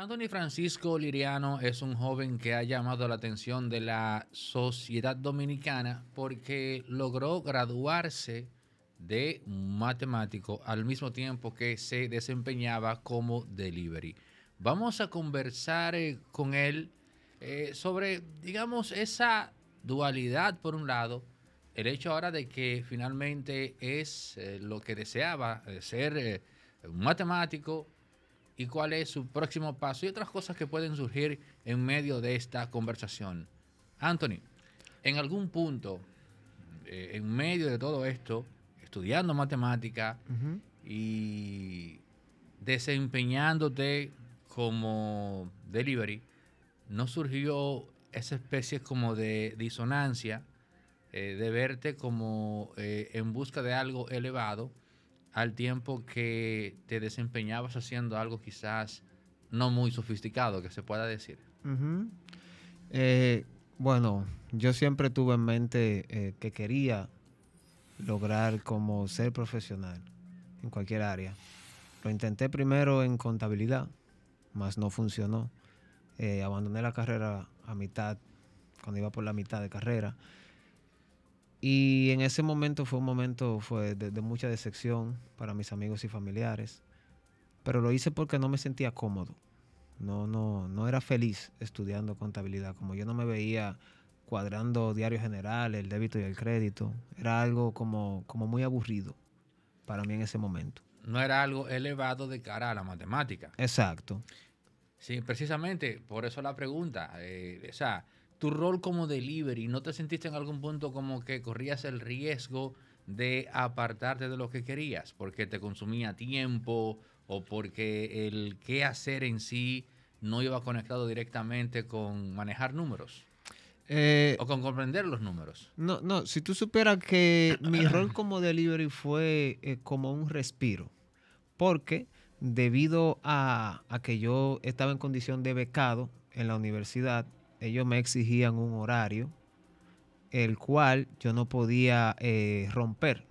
Anthony Francisco Liriano es un joven que ha llamado la atención de la sociedad dominicana porque logró graduarse de matemático al mismo tiempo que se desempeñaba como delivery. Vamos a conversar eh, con él eh, sobre, digamos, esa dualidad por un lado, el hecho ahora de que finalmente es eh, lo que deseaba ser un matemático, y cuál es su próximo paso y otras cosas que pueden surgir en medio de esta conversación. Anthony, en algún punto, eh, en medio de todo esto, estudiando matemática y desempeñándote como delivery, ¿no surgió esa especie como de disonancia eh, de verte como eh, en busca de algo elevado al tiempo que te desempeñabas haciendo algo quizás no muy sofisticado, que se pueda decir? Eh, bueno, yo siempre tuve en mente eh, que quería lograr como ser profesional en cualquier área. Lo intenté primero en contabilidad, mas no funcionó. Eh, abandoné la carrera a mitad, cuando iba por la mitad de carrera. Y en ese momento fue un momento fue de, mucha decepción para mis amigos y familiares, pero lo hice porque no me sentía cómodo. No, no, no era feliz estudiando contabilidad, como yo no me veía cuadrando diario general, el débito y el crédito. Era algo como, como muy aburrido para mí en ese momento. No era algo elevado de cara a la matemática. Exacto. Sí, precisamente, por eso la pregunta. Eh, o sea, tu rol como delivery, ¿no te sentiste en algún punto como que corrías el riesgo de apartarte de lo que querías? Porque te consumía tiempo o porque el qué hacer en sí no iba conectado directamente con manejar números. Eh, o con comprender los números. No, no, si tú supieras que mi rol como delivery fue eh, como un respiro, porque debido a, a que yo estaba en condición de becado en la universidad, ellos me exigían un horario, el cual yo no podía eh, romper.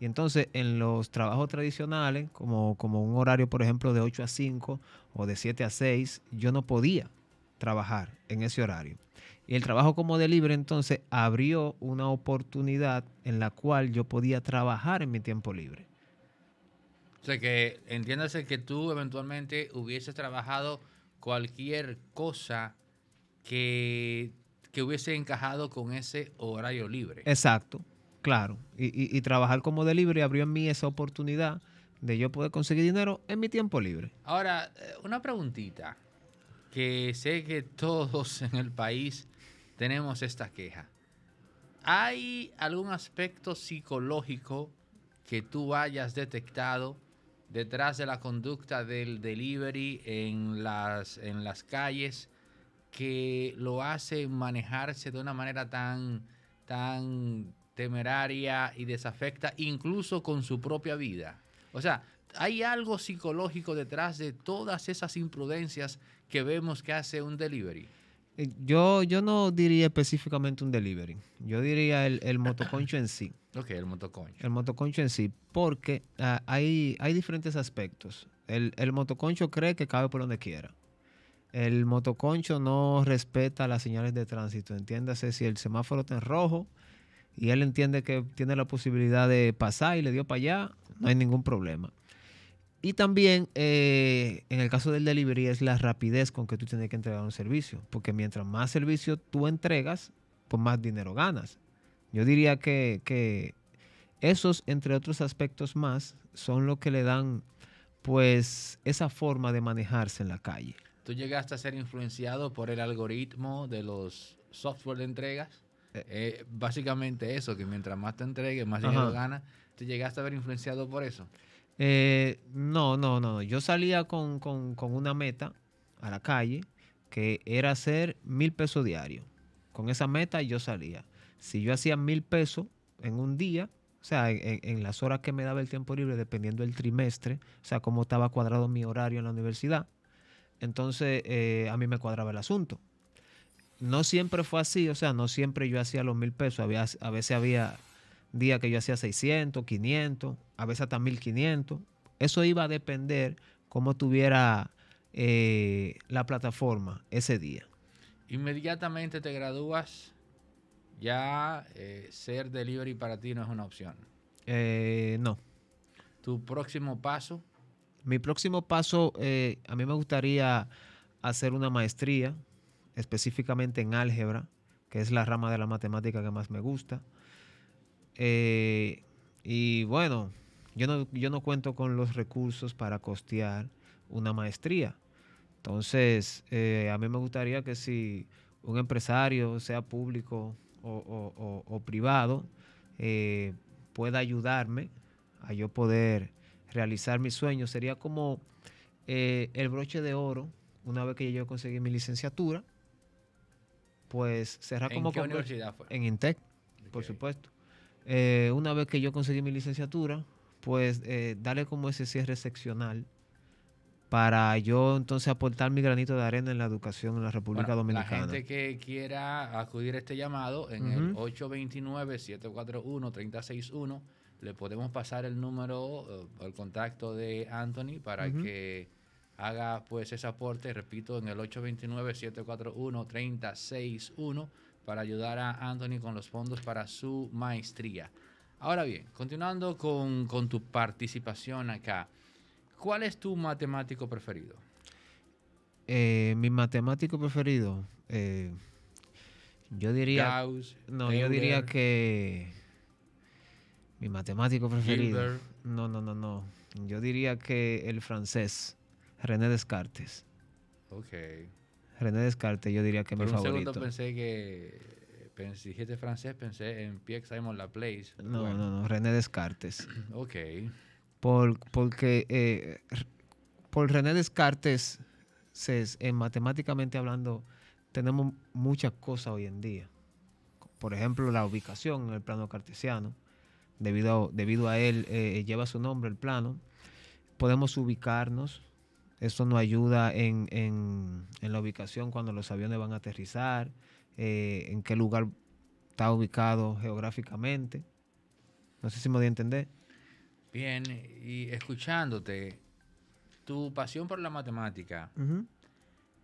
Y entonces en los trabajos tradicionales, como, como un horario, por ejemplo, de 8 a 5 o de 7 a 6, yo no podía trabajar en ese horario. Y el trabajo como de libre entonces abrió una oportunidad en la cual yo podía trabajar en mi tiempo libre. O sea que entiéndase que tú eventualmente hubieses trabajado cualquier cosa que, que hubiese encajado con ese horario libre. Exacto, claro. Y, trabajar como delivery abrió en mí esa oportunidad de yo poder conseguir dinero en mi tiempo libre. Ahora, eh, una preguntita, que sé que todos en el país tenemos esta queja. ¿Hay algún aspecto psicológico que tú hayas detectado detrás de la conducta del delivery en las, en las calles que lo hace manejarse de una manera tan, tan temeraria y desafecta, incluso con su propia vida. O sea, hay algo psicológico detrás de todas esas imprudencias que vemos que hace un delivery. Eh, yo, yo no diría específicamente un delivery. Yo diría el, motoconcho en sí. Ok, el motoconcho. El motoconcho en sí, porque ah, hay, diferentes aspectos. el motoconcho cree que cabe por donde quiera. El motoconcho no respeta las señales de tránsito. Entiéndase si el semáforo está en rojo y él entiende que tiene la posibilidad de pasar y le dio para allá, no hay ningún problema. Y también eh, en el caso del delivery es la rapidez con que tú tienes que entregar un servicio, porque mientras más servicio tú entregas, pues más dinero ganas. Yo diría que, que esos, entre otros aspectos más, son lo que le dan pues esa forma de manejarse en la calle. ¿Tú llegaste a ser influenciado por el algoritmo de los software de entregas? Eh. Eh, básicamente eso, que mientras más te entregues, más dinero ganas. ¿Te llegaste a ver influenciado por eso? Eh, no, no, no. Yo salía con, una meta a la calle que era hacer mil pesos diario. Con esa meta yo salía. Si yo hacía mil pesos en un día, o sea, en las horas que me daba el tiempo libre, dependiendo del trimestre, o sea, cómo estaba cuadrado mi horario en la universidad, entonces eh, a mí me cuadraba el asunto. No siempre fue así, o sea, no siempre yo hacía los mil pesos. a veces había días que yo hacía 600, 500, a veces hasta 1500. Eso iba a depender cómo tuviera eh, la plataforma ese día. Inmediatamente te gradúas, ya eh, ser delivery para ti no es una opción. no. Tu próximo paso mi próximo paso, eh, a mí me gustaría hacer una maestría específicamente en álgebra, que es la rama de la matemática que más me gusta. Eh, y bueno, yo no, yo no cuento con los recursos para costear una maestría. Entonces, eh, a mí me gustaría que si un empresario, sea público o, privado, pueda ayudarme a yo poder realizar mi sueño Sería como eh, el broche de oro, pues, eh, una vez que yo conseguí mi licenciatura, pues cerrar eh, como... ¿En universidad fue? En Intec, por supuesto. una vez que yo conseguí mi licenciatura, pues darle como ese cierre seccional para yo entonces aportar mi granito de arena en la educación en la República Dominicana. La gente que quiera acudir a este llamado en el 829 741 361 le podemos pasar el número o eh, el contacto de Anthony para que haga pues ese aporte, repito, en el 829-741-3061 para ayudar a Anthony con los fondos para su maestría. Ahora bien, continuando con, tu participación acá, ¿cuál es tu matemático preferido? Eh, mi matemático preferido, eh, yo diría... no, yo diría que mi matemático preferido. No, no, no, no. Yo diría que el francés, René Descartes. Ok. René Descartes, yo diría que Por mi un segundo pensé que. Pensé, dijiste francés, pensé en Pierre Simon Laplace. No, no, no, René Descartes. ok. Por, porque eh, por René Descartes, se, matemáticamente hablando, tenemos muchas cosas hoy en día. Por ejemplo, la ubicación en el plano cartesiano debido a, debido a él eh, eh, lleva su nombre el plano. Podemos ubicarnos, eso nos ayuda en, en, la ubicación cuando los aviones van a aterrizar, eh, en qué lugar está ubicado geográficamente. No sé si me voy a entender. Bien, y escuchándote, tu pasión por la matemática,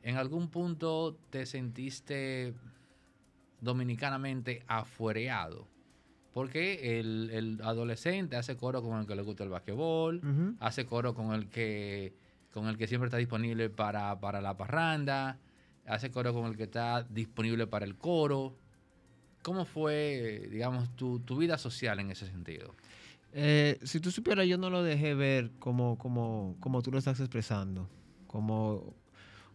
¿en algún punto te sentiste dominicanamente afuereado? Porque el, adolescente hace coro con el que le gusta el basquetbol, hace coro con el que con el que siempre está disponible para, para, la parranda, hace coro con el que está disponible para el coro. ¿Cómo fue, digamos, tu, vida social en ese sentido? Eh, si tú supieras, yo no lo dejé ver como, como, tú lo estás expresando, como,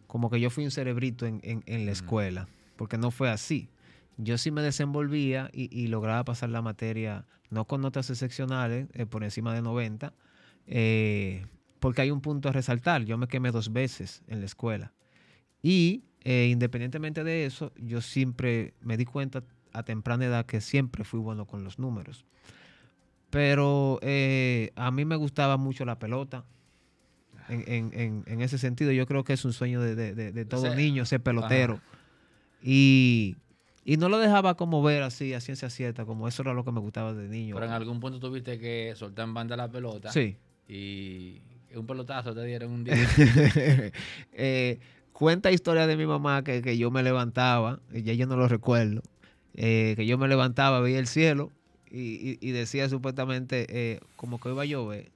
como que yo fui un cerebrito en, en la escuela, porque no fue así yo sí me desenvolvía y, lograba pasar la materia, no con notas excepcionales, eh, por encima de 90, eh, porque hay un punto a resaltar. Yo me quemé dos veces en la escuela. Y eh, independientemente de eso, yo siempre me di cuenta a temprana edad que siempre fui bueno con los números. Pero a mí me gustaba mucho la pelota. En, ese sentido, yo creo que es un sueño de, de, de, todo niño ser pelotero. Y y no lo dejaba como ver así, a ciencia cierta, como eso era lo que me gustaba de niño. Pero en algún punto tuviste que soltar en banda la pelota. Sí. Y un pelotazo te dieron un día. eh, cuenta historia de mi mamá que, yo me levantaba, ya yo no lo recuerdo, eh, que yo me levantaba, veía el cielo y, y, decía supuestamente eh, como que hoy va a llover,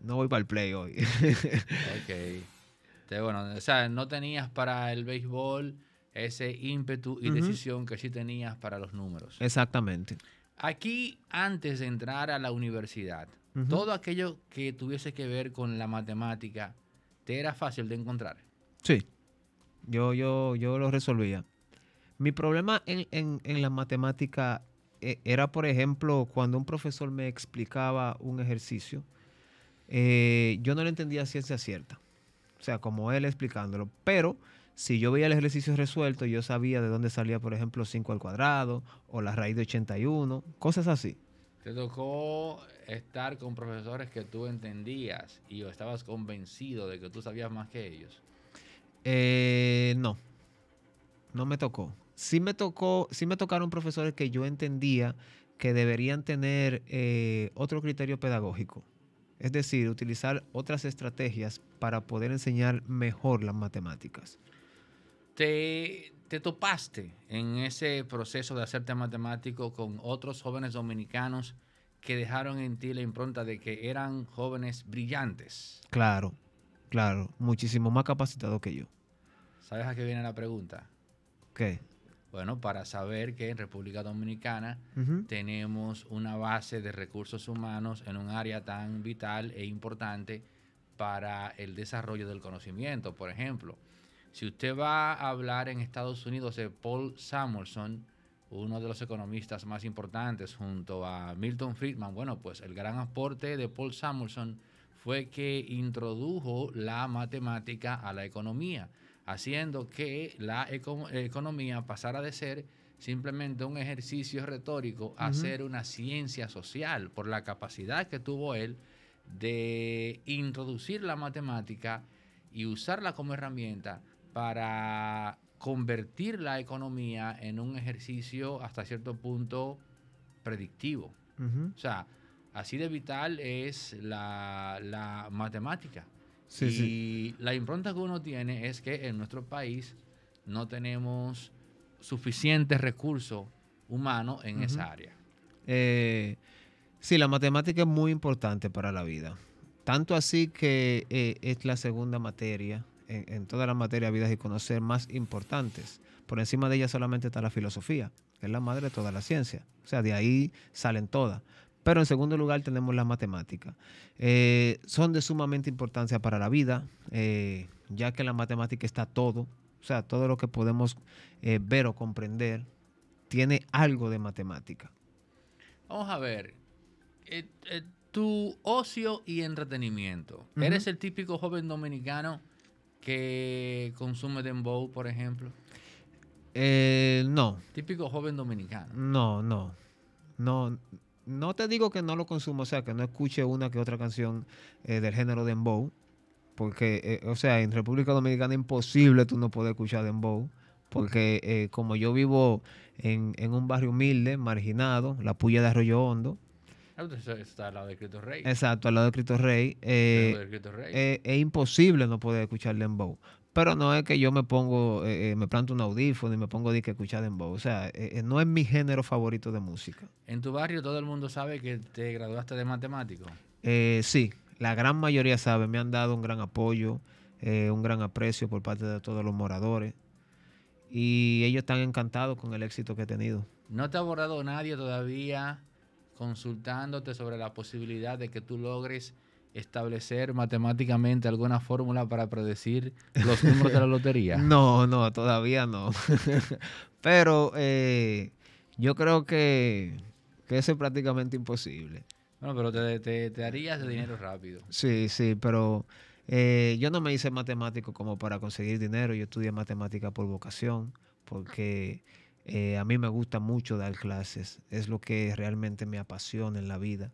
no voy para el play hoy. ok. bueno, o sea, no tenías para el béisbol ese ímpetu y decisión que sí tenías para los números. Exactamente. Aquí, antes de entrar a la universidad, todo aquello que tuviese que ver con la matemática, ¿te era fácil de encontrar? Sí, yo, yo, yo lo resolvía. Mi problema en, la matemática e, era, por ejemplo, cuando un profesor me explicaba un ejercicio, eh, yo no lo entendía ciencia cierta, o sea, como él explicándolo, pero si yo veía el ejercicio resuelto, yo sabía de dónde salía, por ejemplo, 5 al cuadrado o la raíz de 81, cosas así. Te tocó estar con profesores que tú entendías y o estabas convencido de que tú sabías más que ellos. Eh, no, no me tocó. Sí me tocó, sí me tocaron profesores que yo entendía que deberían tener eh, otro criterio pedagógico. Es decir, utilizar otras estrategias para poder enseñar mejor las matemáticas te, te topaste en ese proceso de hacerte matemático con otros jóvenes dominicanos que dejaron en ti la impronta de que eran jóvenes brillantes. Claro, claro, muchísimo más capacitados que yo. ¿Sabes a qué viene la pregunta? ¿Qué? Bueno, para saber que en República Dominicana tenemos una base de recursos humanos en un área tan vital e importante para el desarrollo del conocimiento, por ejemplo. Si usted va a hablar en Estados Unidos de eh, Paul Samuelson, uno de los economistas más importantes junto a Milton Friedman, bueno, pues el gran aporte de Paul Samuelson fue que introdujo la matemática a la economía, haciendo que la economía pasara de ser simplemente un ejercicio retórico a ser una ciencia social, por la capacidad que tuvo él de introducir la matemática y usarla como herramienta para convertir la economía en un ejercicio hasta cierto punto predictivo. O sea, así de vital es la, matemática. Sí, y la impronta que uno tiene es que en nuestro país no tenemos suficientes recursos humanos en esa área. Eh, sí, la matemática es muy importante para la vida. Tanto así que eh, es la segunda materia en, en todas las materias, vidas y conocer más importantes. Por encima de ella solamente está la filosofía, que es la madre de toda la ciencia. O sea, de ahí salen todas. Pero en segundo lugar tenemos la matemática. Eh, son de sumamente importancia para la vida, eh, ya que la matemática está todo. O sea, todo lo que podemos eh, ver o comprender tiene algo de matemática. Vamos a ver. tu ocio y entretenimiento. Eres el típico joven dominicano que consume dembow, por ejemplo? Eh, no. Típico joven dominicano. No, no. No, no te digo que no lo consumo, o sea, que no escuche una que otra canción eh, del género dembow, porque, eh, o sea, en República Dominicana es imposible tú no poder escuchar dembow, porque como yo vivo en, en, un barrio humilde, marginado, la puya de Arroyo Hondo, Ah, pues, está al lado de Cristo Rey. Exacto, al lado de Cristo Rey. Eh, eh, es imposible no poder escuchar Dembow. Pero no es que yo me pongo, eh, me planto un audífono y me pongo a que escuchar Dembow. O sea, no es mi género favorito de música. ¿En tu barrio todo el mundo sabe que te graduaste de matemático? sí, la gran mayoría sabe. Me han dado un gran apoyo, un gran aprecio por parte de todos los moradores. Y ellos están encantados con el éxito que he tenido. ¿No te ha borrado nadie todavía consultándote sobre la posibilidad de que tú logres establecer matemáticamente alguna fórmula para predecir los números de la lotería? No, no, todavía no. Pero eh, yo creo que, eso es prácticamente imposible. Bueno, pero te, te, harías de dinero rápido. Sí, sí, pero eh, yo no me hice matemático como para conseguir dinero. Yo estudié matemática por vocación, porque eh, a mí me gusta mucho dar clases, es lo que realmente me apasiona en la vida.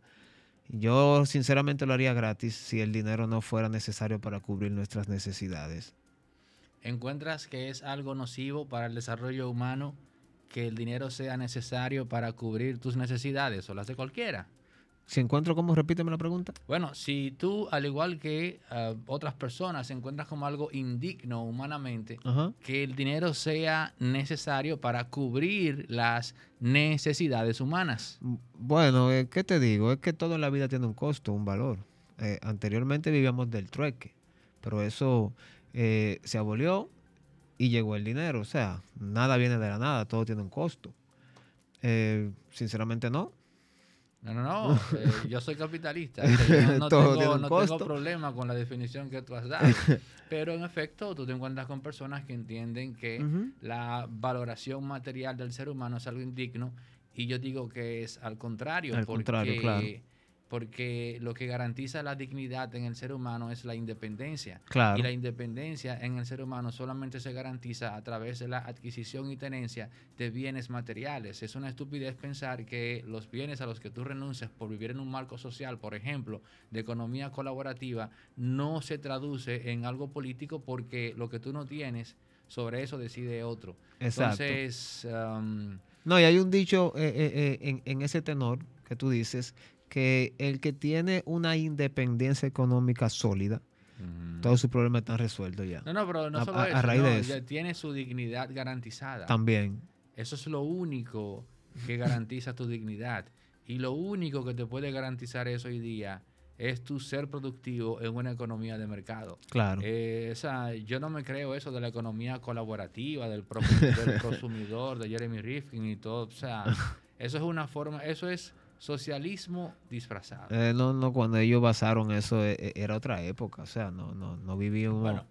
Yo sinceramente lo haría gratis si el dinero no fuera necesario para cubrir nuestras necesidades. ¿Encuentras que es algo nocivo para el desarrollo humano que el dinero sea necesario para cubrir tus necesidades o las de cualquiera? Si encuentro cómo, repíteme la pregunta. Bueno, si tú, al igual que ah, otras personas, se encuentras como algo indigno humanamente, que el dinero sea necesario para cubrir las necesidades humanas. Mm, bueno, eh, ¿qué te digo? Es que todo en la vida tiene un costo, un valor. Eh, anteriormente vivíamos del trueque, pero eso eh, se abolió y llegó el dinero. O sea, nada viene de la nada, todo tiene un costo. sinceramente no no, no, no. Eh, yo soy capitalista. no, tengo, problema con la definición que tú has dado. Pero en efecto, tú te encuentras con personas que entienden que la valoración material del ser humano es algo indigno. Y yo digo que es al contrario. Al contrario, claro porque lo que garantiza la dignidad en el ser humano es la independencia. Y la independencia en el ser humano solamente se garantiza a través de la adquisición y tenencia de bienes materiales. Es una estupidez pensar que los bienes a los que tú renuncias por vivir en un marco social, por ejemplo, de economía colaborativa, no se traduce en algo político porque lo que tú no tienes, sobre eso decide otro. Exacto. Entonces... no, y hay un dicho eh, eh, eh, en, en ese tenor que tú dices, que el que tiene una independencia económica sólida, todos sus problemas están resueltos ya. No, no, pero no a, solo eso, raíz de eso. Tiene su dignidad garantizada. También. Eso es lo único que garantiza tu dignidad. Y lo único que te puede garantizar eso hoy día es tu ser productivo en una economía de mercado. Claro. Eh, sea, yo no me creo eso de la economía colaborativa, del, del consumidor, de Jeremy Rifkin y todo. O sea, eso es una forma, eso es Socialismo disfrazado. Eh, no, no, cuando ellos basaron eso e, e, era otra época, o sea, no, no, no vivíamos. Bueno,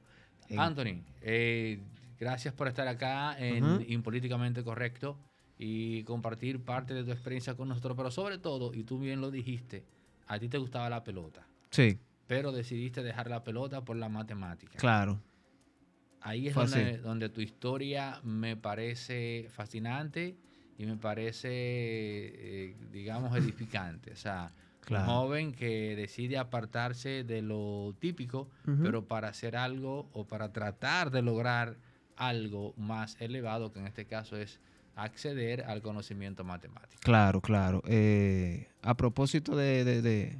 Anthony, eh, gracias por estar acá en Impolíticamente Correcto y compartir parte de tu experiencia con nosotros, pero sobre todo, y tú bien lo dijiste, a ti te gustaba la pelota. Sí. Pero decidiste dejar la pelota por la matemática. Claro. Ahí es donde, tu historia me parece fascinante y me parece, eh, digamos, edificante. O sea, un joven que decide apartarse de lo típico, pero para hacer algo o para tratar de lograr algo más elevado, que en este caso es acceder al conocimiento matemático. Claro, claro. Eh, a propósito de,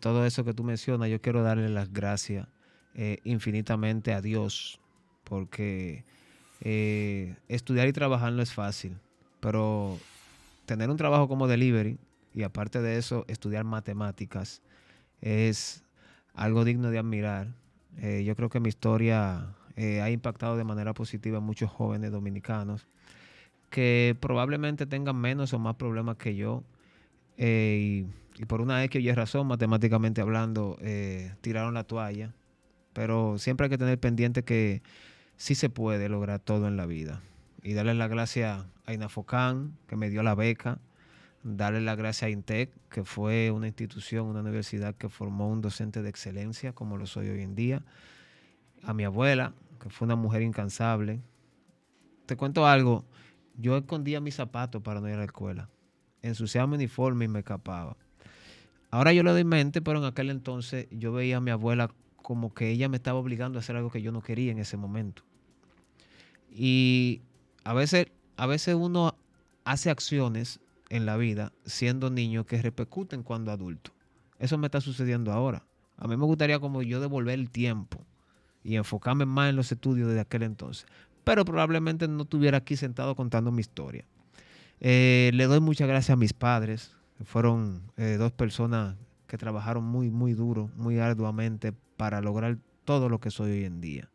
todo eso que tú mencionas, yo quiero darle las gracias eh, infinitamente a Dios, porque estudiar y trabajar no es fácil pero tener un trabajo como delivery y aparte de eso estudiar matemáticas es algo digno de admirar. Eh, yo creo que mi historia eh, ha impactado de manera positiva a muchos jóvenes dominicanos que probablemente tengan menos o más problemas que yo. Eh, y, por una X o Y razón, matemáticamente hablando, tiraron la toalla. Pero siempre hay que tener pendiente que sí se puede lograr todo en la vida y darle la gracia a Inafocán, que me dio la beca, darle la gracia a INTEC, que fue una institución, una universidad que formó un docente de excelencia, como lo soy hoy en día, a mi abuela, que fue una mujer incansable. Te cuento algo, yo escondía mis zapatos para no ir a la escuela, ensuciaba mi uniforme y me escapaba. Ahora yo lo doy mente, pero en aquel entonces yo veía a mi abuela como que ella me estaba obligando a hacer algo que yo no quería en ese momento. Y a veces, a veces uno hace acciones en la vida siendo niño que repercuten cuando adulto. Eso me está sucediendo ahora. A mí me gustaría como yo devolver el tiempo y enfocarme más en los estudios de aquel entonces. Pero probablemente no estuviera aquí sentado contando mi historia. Eh, le doy muchas gracias a mis padres. Fueron eh, dos personas que trabajaron muy, muy duro, muy arduamente para lograr todo lo que soy hoy en día.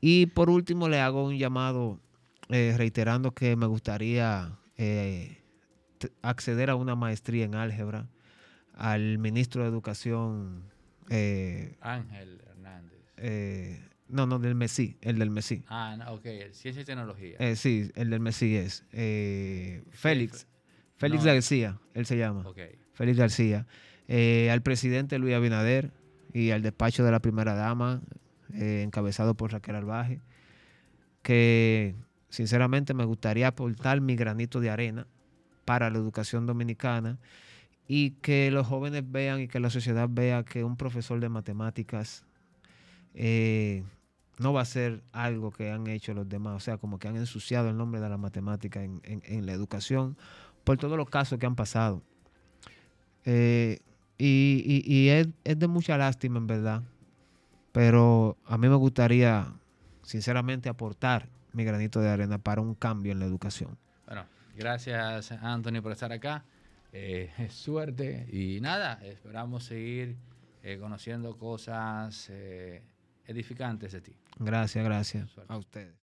Y por último le hago un llamado eh, reiterando que me gustaría eh, acceder a una maestría en álgebra al ministro de Educación. Eh, Ángel Hernández. no, no, del Mesí, el del Mesí. Ah, no, ok, Ciencia y Tecnología. sí, el del Mesí es. Félix. Félix García, él se llama. Félix García. al presidente Luis Abinader y al despacho de la primera dama, encabezado por Raquel Albaje, que sinceramente me gustaría aportar mi granito de arena para la educación dominicana y que los jóvenes vean y que la sociedad vea que un profesor de matemáticas eh, no va a ser algo que han hecho los demás, o sea, como que han ensuciado el nombre de la matemática en, la educación por todos los casos que han pasado. Eh, y, es, es de mucha lástima, en verdad, pero a mí me gustaría, sinceramente, aportar mi granito de arena para un cambio en la educación. Bueno, gracias Antonio, por estar acá. Eh, suerte y nada, esperamos seguir eh, conociendo cosas eh, edificantes de ti. Gracias, gracias a ustedes.